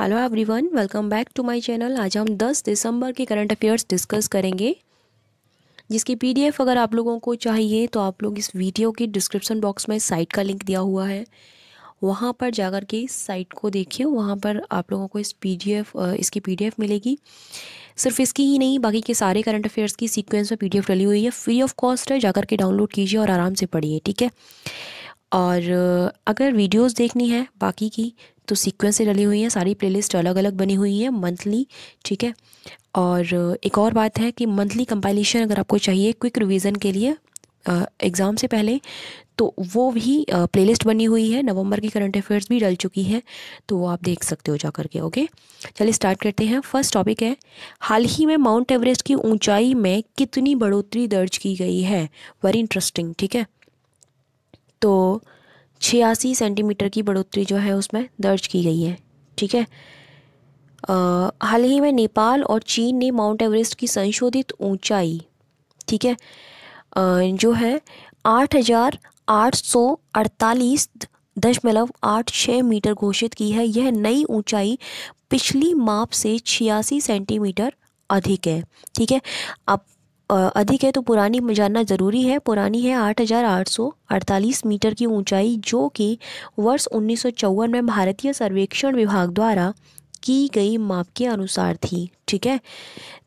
Hello everyone welcome back to my channel आज हम 10 दिसंबर के करंट अफेयर्स डिस्कस करेंगे जिसकी पीडीएफ अगर आप लोगों को चाहिए तो आप लोग इस वीडियो के डिस्क्रिप्शन बॉक्स में साइट का लिंक दिया हुआ है वहाँ पर जाकर के साइट को देखिए वहाँ पर आप लोगों को इस पीडीएफ इसकी पीडीएफ मिलेगी सिर्फ इसकी ही नहीं बाकी के सारे करंट अफेयर्स की सीक्वेंस में पीडीएफ डली हुई है फ्री ऑफ कॉस्ट है जाकर के डाउनलोड कीजिए और आराम से पढ़िए ठीक है और अगर वीडियोस देखनी है बाकी की तो सीक्वेंस से डली हुई हैं सारी प्लेलिस्ट अलग अलग बनी हुई हैं मंथली ठीक है और एक और बात है कि मंथली कंपाइलेशन अगर आपको चाहिए क्विक रिवीजन के लिए एग्ज़ाम से पहले तो वो भी प्लेलिस्ट बनी हुई है नवंबर की करंट अफेयर्स भी डल चुकी है तो वो आप देख सकते हो जा कर के ओके चलिए स्टार्ट करते हैं फर्स्ट टॉपिक है हाल ही में माउंट एवरेस्ट की ऊंचाई में कितनी बढ़ोतरी दर्ज की गई है वेरी इंटरेस्टिंग ठीक है तो छियासी सेंटीमीटर की बढ़ोतरी जो है उसमें दर्ज की गई है ठीक है हाल ही में नेपाल और चीन ने माउंट एवरेस्ट की संशोधित ऊंचाई ठीक है जो है आठ हज़ार आठ सौ अड़तालीस दशमलव आठ छः मीटर घोषित की है यह नई ऊंचाई पिछली माप से छियासी सेंटीमीटर अधिक है ठीक है अब अधिक है तो पुरानी जानना ज़रूरी है पुरानी है 8,848 मीटर की ऊंचाई जो कि वर्ष उन्नीस में भारतीय सर्वेक्षण विभाग द्वारा की गई माप के अनुसार थी ठीक है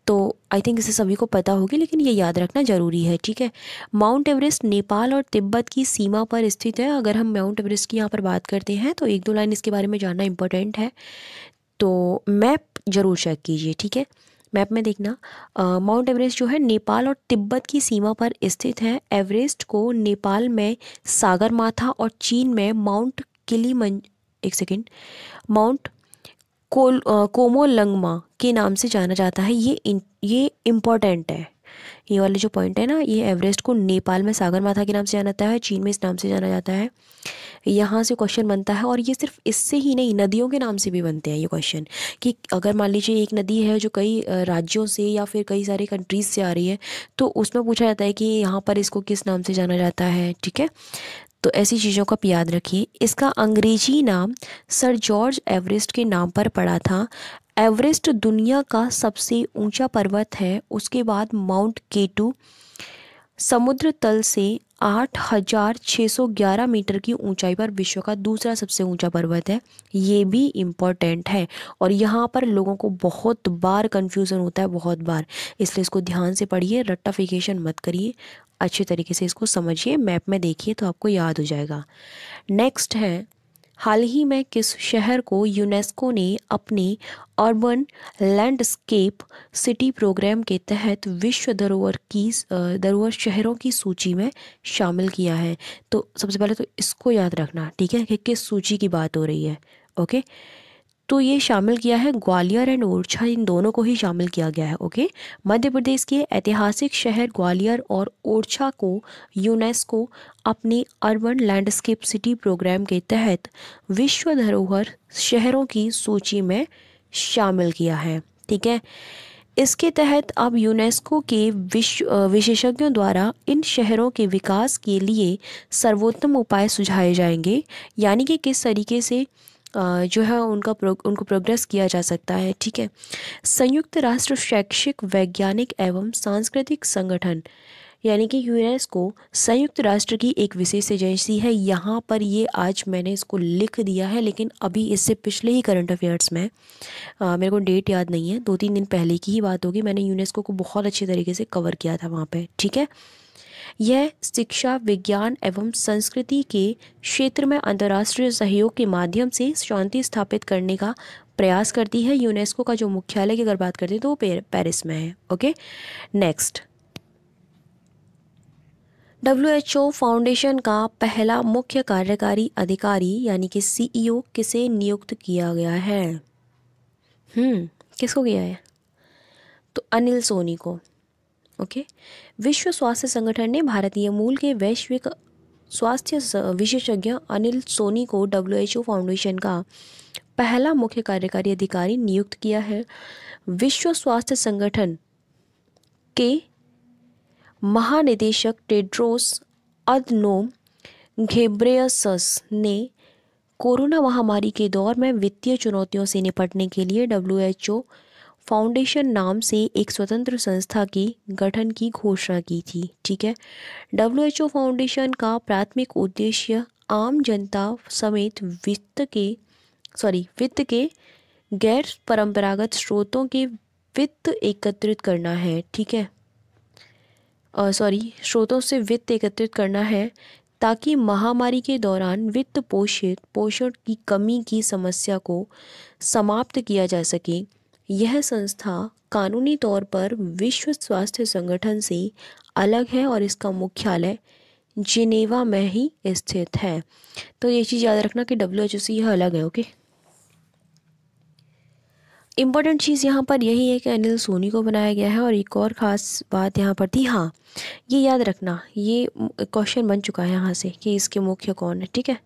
तो आई थिंक इसे सभी को पता होगी लेकिन ये याद रखना ज़रूरी है ठीक है माउंट एवरेस्ट नेपाल और तिब्बत की सीमा पर स्थित है अगर हम माउंट एवरेस्ट की यहाँ पर बात करते हैं तो एक दो लाइन इसके बारे में जानना इम्पोर्टेंट है तो मैप ज़रूर चेक कीजिए ठीक है मैप में देखना माउंट एवरेस्ट जो है नेपाल और तिब्बत की सीमा पर स्थित है एवरेस्ट को नेपाल में सागर माथा और चीन में माउंट किली मंज एक सेकेंड माउंट कोल कोमोलंगमा के नाम से जाना जाता है ये ये इम्पोर्टेंट है ये वाले जो पॉइंट है ना ये एवरेस्ट को नेपाल में सागर माथा के नाम से जाना जाता है चीन में इस नाम से जाना जाता है यहाँ से क्वेश्चन बनता है और ये सिर्फ इससे ही नहीं नदियों के नाम से भी बनते हैं ये क्वेश्चन कि अगर मान लीजिए एक नदी है जो कई राज्यों से या फिर कई सारे कंट्रीज से आ रही है तो उसमें पूछा जाता है कि यहाँ पर इसको किस नाम से जाना जाता है ठीक है तो ऐसी चीज़ों को आप याद रखिए इसका अंग्रेजी नाम सर जॉर्ज एवरेस्ट के नाम पर पड़ा था एवरेस्ट दुनिया का सबसे ऊंचा पर्वत है उसके बाद माउंट केटू समुद्र तल से 8,611 मीटर की ऊंचाई पर विश्व का दूसरा सबसे ऊंचा पर्वत है ये भी इम्पॉर्टेंट है और यहाँ पर लोगों को बहुत बार कन्फ्यूज़न होता है बहुत बार इसलिए इसको ध्यान से पढ़िए रट्टाफिकेशन मत करिए अच्छे तरीके से इसको समझिए मैप में देखिए तो आपको याद हो जाएगा नेक्स्ट है हाल ही में किस शहर को यूनेस्को ने अपने अर्बन लैंडस्केप सिटी प्रोग्राम के तहत विश्व धरोहर की धरोहर शहरों की सूची में शामिल किया है तो सबसे पहले तो इसको याद रखना ठीक है कि किस सूची की बात हो रही है ओके तो ये शामिल किया है ग्वालियर एंड ओरछा इन दोनों को ही शामिल किया गया है ओके मध्य प्रदेश के ऐतिहासिक शहर ग्वालियर और ओरछा को यूनेस्को अपने अर्बन लैंडस्केप सिटी प्रोग्राम के तहत विश्व धरोहर शहरों की सूची में शामिल किया है ठीक है इसके तहत अब यूनेस्को के विश्व विशेषज्ञों द्वारा इन शहरों के विकास के लिए सर्वोत्तम उपाय सुझाए जाएंगे यानी कि किस तरीके से जो है उनका प्रो, उनको प्रोग्रेस किया जा सकता है ठीक है संयुक्त राष्ट्र शैक्षिक वैज्ञानिक एवं सांस्कृतिक संगठन यानी कि यूनेस्को संयुक्त राष्ट्र की एक विशेष एजेंसी है यहाँ पर ये आज मैंने इसको लिख दिया है लेकिन अभी इससे पिछले ही करंट अफेयर्स में आ, मेरे को डेट याद नहीं है दो तीन दिन पहले की ही बात होगी मैंने यूनेस्को को बहुत अच्छे तरीके से कवर किया था वहाँ पर ठीक है यह शिक्षा विज्ञान एवं संस्कृति के क्षेत्र में अंतर्राष्ट्रीय सहयोग के माध्यम से शांति स्थापित करने का प्रयास करती है यूनेस्को का जो मुख्यालय की अगर बात करते हैं तो वो पेरिस में है okay next W H O foundation का पहला मुख्य कार्यकारी अधिकारी यानी कि सीईओ किसे नियुक्त किया गया है हम्म किसको किया है तो अनिल सोनी को ओके विश्व स्वास्थ्य संगठन ने भारतीय मूल के वैश्विक स्वास्थ्य विशेषज्ञ अनिल सोनी को डब्ल्यूएचओ फाउंडेशन का पहला मुख्य कार्यकारी अधिकारी नियुक्त किया है विश्व स्वास्थ्य संगठन के महानिदेशक टेड्रोस अदनोम घेब्रेयसस ने कोरोना महामारी के दौर में वित्तीय चुनौतियों से निपटने के लिए डब्ल्यूएचओ फाउंडेशन नाम से एक स्वतंत्र संस्था के गठन की घोषणा की थी ठीक है डब्ल्यूएचओ फाउंडेशन का प्राथमिक उद्देश्य आम जनता समेत वित्त के सॉरी वित्त के गैर परंपरागत स्रोतों के वित्त एकत्रित करना है ठीक है सॉरी स्रोतों से वित्त एकत्रित करना है ताकि महामारी के दौरान वित्त पोषित पोषण की कमी की समस्या को समाप्त किया जा सके यह संस्था कानूनी तौर पर विश्व स्वास्थ्य संगठन से अलग है और इसका मुख्यालय जिनेवा में ही स्थित है तो ये चीज़ याद रखना कि डब्ल्यू एच से यह अलग है ओके इम्पॉर्टेंट चीज़ यहाँ पर यही है कि अनिल सोनी को बनाया गया है और एक और ख़ास बात यहाँ पर थी हाँ ये याद रखना ये क्वेश्चन बन चुका है यहाँ से कि इसके मुख्य कौन है ठीक है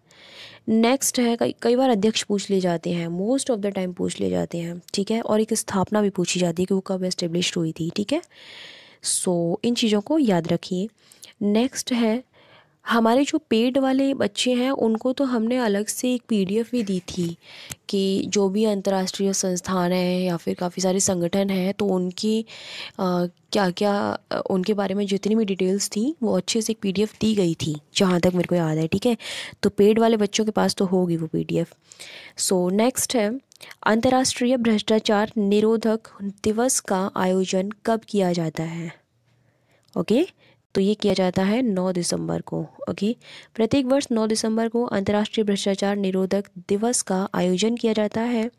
नेक्स्ट है कई कई बार अध्यक्ष पूछ लिए जाते हैं मोस्ट ऑफ द टाइम पूछ लिए जाते हैं ठीक है और एक स्थापना भी पूछी जाती है कि वो कब एस्टेब्लिश हुई थी ठीक है सो so, इन चीज़ों को याद रखिए नेक्स्ट है हमारे जो पेड वाले बच्चे हैं उनको तो हमने अलग से एक पीडीएफ भी दी थी कि जो भी अंतर्राष्ट्रीय संस्थान हैं या फिर काफ़ी सारे संगठन हैं तो उनकी आ, क्या क्या उनके बारे में जितनी भी डिटेल्स थी वो अच्छे से एक पीडीएफ दी गई थी जहाँ तक मेरे को याद है ठीक है तो पेड वाले बच्चों के पास तो होगी वो पी सो नेक्स्ट है अंतर्राष्ट्रीय भ्रष्टाचार निरोधक दिवस का आयोजन कब किया जाता है ओके okay? तो ये किया जाता है 9 दिसंबर को ओके प्रत्येक वर्ष 9 दिसंबर को अंतर्राष्ट्रीय भ्रष्टाचार निरोधक दिवस का आयोजन किया जाता है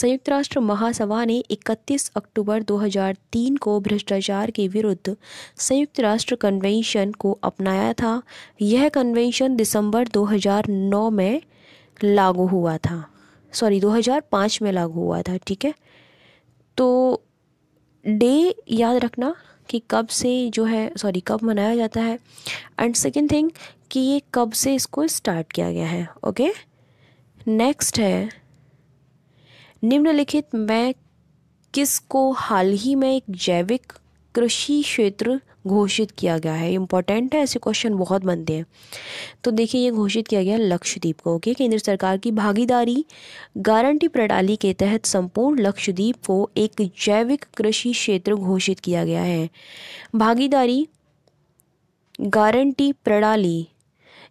संयुक्त राष्ट्र महासभा ने 31 अक्टूबर 2003 को भ्रष्टाचार के विरुद्ध संयुक्त राष्ट्र कन्वेंशन को अपनाया था यह कन्वेंशन दिसंबर 2009 में लागू हुआ था सॉरी 2005 में लागू हुआ था ठीक है तो डे याद रखना कि कब से जो है सॉरी कब मनाया जाता है एंड सेकेंड थिंग कि ये कब से इसको स्टार्ट किया गया है ओके नेक्स्ट है निम्नलिखित में किसको हाल ही में एक जैविक कृषि क्षेत्र घोषित किया गया है इम्पोर्टेंट है ऐसे क्वेश्चन बहुत बनते हैं तो देखिए ये घोषित किया गया लक्षद्वीप को ओके केंद्र सरकार की भागीदारी गारंटी प्रणाली के तहत संपूर्ण लक्षद्वीप को एक जैविक कृषि क्षेत्र घोषित किया गया है भागीदारी गारंटी प्रणाली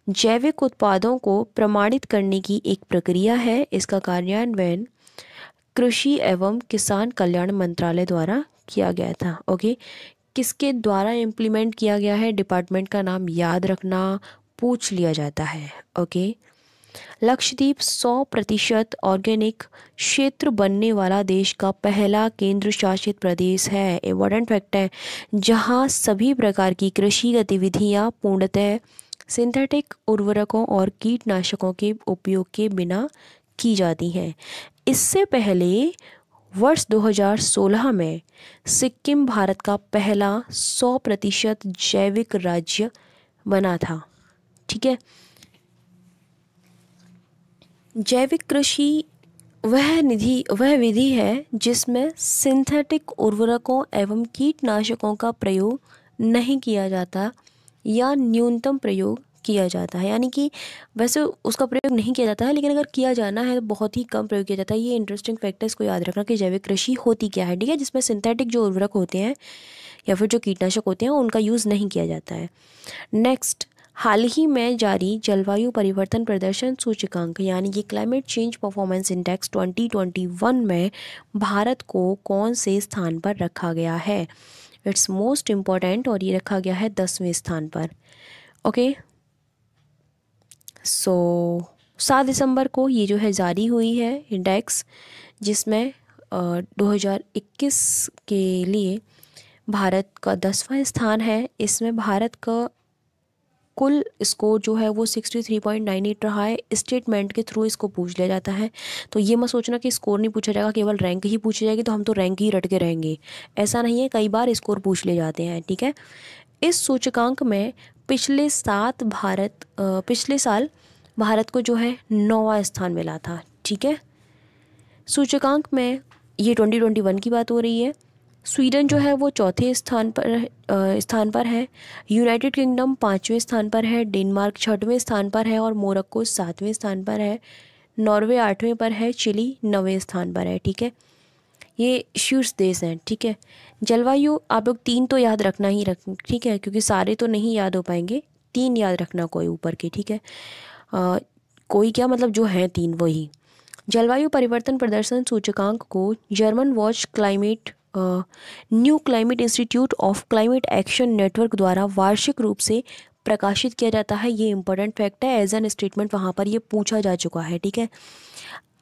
जैविक उत्पादों को प्रमाणित करने की एक प्रक्रिया है इसका कार्यान्वयन कृषि एवं किसान कल्याण मंत्रालय द्वारा किया गया था ओके किसके द्वारा इम्प्लीमेंट किया गया है डिपार्टमेंट का नाम याद रखना पूछ लिया जाता है ओके लक्षद्वीप 100 प्रतिशत ऑर्गेनिक क्षेत्र बनने वाला देश का पहला केंद्र शासित प्रदेश है इम्पोर्टेंट फैक्ट है जहाँ सभी प्रकार की कृषि गतिविधियाँ पूर्णतः सिंथेटिक उर्वरकों और कीटनाशकों के उपयोग के बिना की जाती हैं इससे पहले वर्ष 2016 में सिक्किम भारत का पहला 100 प्रतिशत जैविक राज्य बना था ठीक है जैविक कृषि वह निधि वह विधि है जिसमें सिंथेटिक उर्वरकों एवं कीटनाशकों का प्रयोग नहीं किया जाता या न्यूनतम प्रयोग किया जाता है यानी कि वैसे उसका प्रयोग नहीं किया जाता है लेकिन अगर किया जाना है तो बहुत ही कम प्रयोग किया जाता है ये इंटरेस्टिंग फैक्ट है इसको याद रखना कि जैविक कृषि होती क्या है ठीक है जिसमें सिंथेटिक जो उर्वरक होते हैं या फिर जो कीटनाशक होते हैं उनका यूज़ नहीं किया जाता है नेक्स्ट हाल ही में जारी जलवायु परिवर्तन प्रदर्शन सूचकांक यानी कि क्लाइमेट चेंज परफॉर्मेंस इंडेक्स 2021 में भारत को कौन से स्थान पर रखा गया है इट्स मोस्ट इम्पॉर्टेंट और ये रखा गया है दसवें स्थान पर ओके okay? सो सात दिसंबर को ये जो है जारी हुई है इंडेक्स जिसमें दो हज़ार इक्कीस के लिए भारत का दसवां स्थान है इसमें भारत का कुल स्कोर जो है वो sixty three point nine eight रहा है स्टेटमेंट के थ्रू इसको पूछ लिया जाता है तो ये मत सोचना कि स्कोर नहीं पूछा जाएगा केवल रैंक ही पूछी जाएगी तो हम तो रैंक ही रट के रहेंगे ऐसा नहीं है कई बार स्कोर पूछ ले जाते हैं ठीक है इस सूचकांक में पिछले सात भारत पिछले साल भारत को जो है नौवा स्थान मिला था ठीक है सूचकांक में ये 2021 की बात हो रही है स्वीडन जो है वो चौथे स्थान पर आ, स्थान पर है यूनाइटेड किंगडम पाँचवें स्थान पर है डेनमार्क छठवें स्थान पर है और मोरक्को सातवें स्थान पर है नॉर्वे आठवें पर है चिली नवें स्थान पर है ठीक है ये शीर्ष देश हैं ठीक है जलवायु आप लोग तीन तो याद रखना ही रख ठीक है क्योंकि सारे तो नहीं याद हो पाएंगे तीन याद रखना कोई ऊपर के ठीक है आ, कोई क्या मतलब जो हैं तीन वही जलवायु परिवर्तन प्रदर्शन सूचकांक को German watch climate new climate institute of climate action network द्वारा वार्षिक रूप से प्रकाशित किया जाता है ये इंपॉर्टेंट फैक्ट है एज एन स्टेटमेंट वहाँ पर ये पूछा जा चुका है ठीक है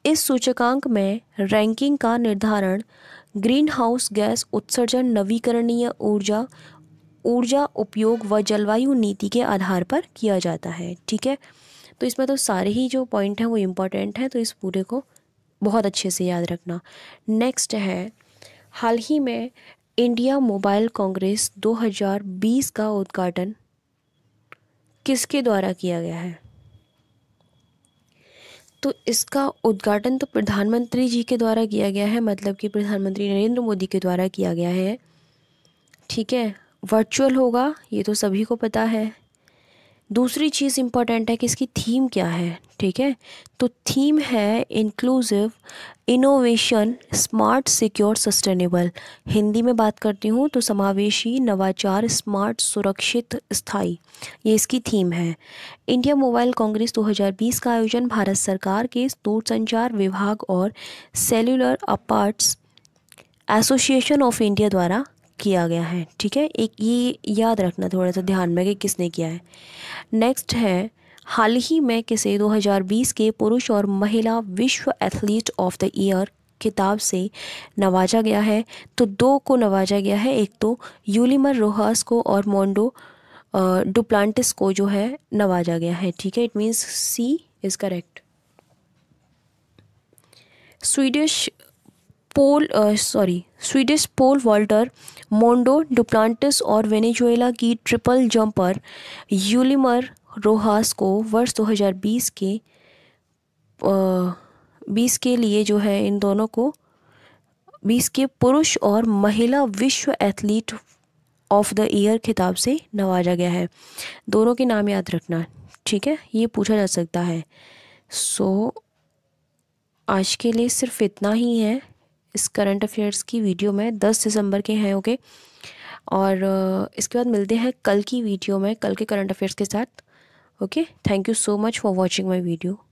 इस सूचकांक में रैंकिंग का निर्धारण ग्रीन हाउस गैस उत्सर्जन नवीकरणीय ऊर्जा ऊर्जा उपयोग व जलवायु नीति के आधार पर किया जाता है ठीक है तो इसमें तो सारे ही जो पॉइंट हैं वो इम्पॉर्टेंट हैं तो इस पूरे को बहुत अच्छे से याद रखना नेक्स्ट है हाल ही में इंडिया मोबाइल कांग्रेस 2020 का उद्घाटन किसके द्वारा किया गया है तो इसका उद्घाटन तो प्रधानमंत्री जी के द्वारा किया गया है मतलब कि प्रधानमंत्री नरेंद्र मोदी के द्वारा किया गया है ठीक है वर्चुअल होगा ये तो सभी को पता है दूसरी चीज़ इम्पॉर्टेंट है कि इसकी थीम क्या है ठीक है तो थीम है inclusive innovation smart secure sustainable Hindi में बात करती हूँ तो समावेशी नवाचार स्मार्ट सुरक्षित स्थाई ये इसकी थीम है इंडिया मोबाइल कांग्रेस 2020 का आयोजन भारत सरकार के दूरसंचार विभाग और cellular operators association of India द्वारा किया गया है ठीक है एक ये याद रखना थोड़ा सा ध्यान में कि किसने किया है नेक्स्ट है हाल ही में किसे 2020 के पुरुष और महिला विश्व एथलीट ऑफ द ईयर किताब से नवाजा गया है तो दो को नवाजा गया है एक तो यूलिमर रोहास को और मोंडो डुप्लांटिस को जो है नवाजा गया है ठीक है it means C is correct Swedish pole sorry Swedish pole vaulter Mondo Duplantis और वेनेजुएला की ट्रिपल जंपर यूलिमर रोहास को वर्ष 2020 के uh, बीस के लिए जो है इन दोनों को बीस के पुरुष और महिला विश्व एथलीट ऑफ द ईयर खिताब से नवाजा गया है दोनों के नाम याद रखना ठीक है ये पूछा जा सकता है सो so, आज के लिए सिर्फ इतना ही है इस करंट अफेयर्स की वीडियो में दस दिसंबर के हैं ओके और इसके बाद मिलते हैं कल की वीडियो में कल के करंट अफेयर्स के साथ okay thank you so much for watching my video